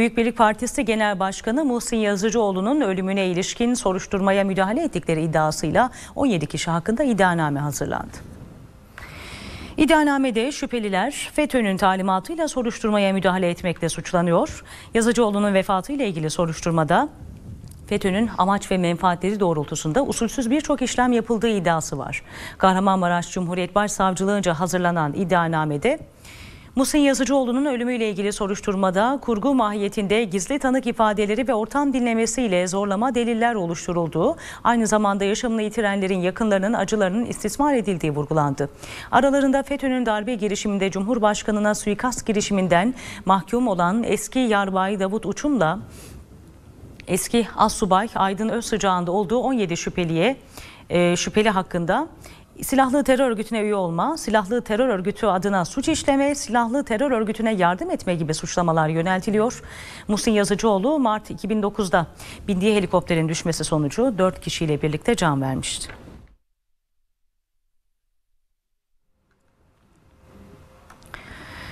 Büyük Birlik Partisi Genel Başkanı Muhsin Yazıcıoğlu'nun ölümüne ilişkin soruşturmaya müdahale ettikleri iddiasıyla 17 kişi hakkında iddianame hazırlandı. İddianamede şüpheliler FETÖ'nün talimatıyla soruşturmaya müdahale etmekle suçlanıyor. Yazıcıoğlu'nun vefatıyla ilgili soruşturmada FETÖ'nün amaç ve menfaatleri doğrultusunda usulsüz birçok işlem yapıldığı iddiası var. Kahramanmaraş Cumhuriyet Başsavcılığınca hazırlanan iddianamede Musin Yazıcıoğlu'nun ölümüyle ilgili soruşturmada kurgu mahiyetinde gizli tanık ifadeleri ve ortam dinlemesiyle zorlama deliller oluşturulduğu, aynı zamanda yaşamını yitirenlerin yakınlarının acılarının istismar edildiği vurgulandı. Aralarında FETÖ'nün darbe girişiminde Cumhurbaşkanına suikast girişiminden mahkum olan eski yarbay Davut Uçum'la eski assubay Aydın Özsıcağ'ın olduğu 17 şüpheliye e, şüpheli hakkında silahlı terör örgütüne üye olma, silahlı terör örgütü adına suç işleme, silahlı terör örgütüne yardım etme gibi suçlamalar yöneltiliyor. Musin Yazıcıoğlu Mart 2009'da bindiği helikopterin düşmesi sonucu 4 kişiyle birlikte can vermişti.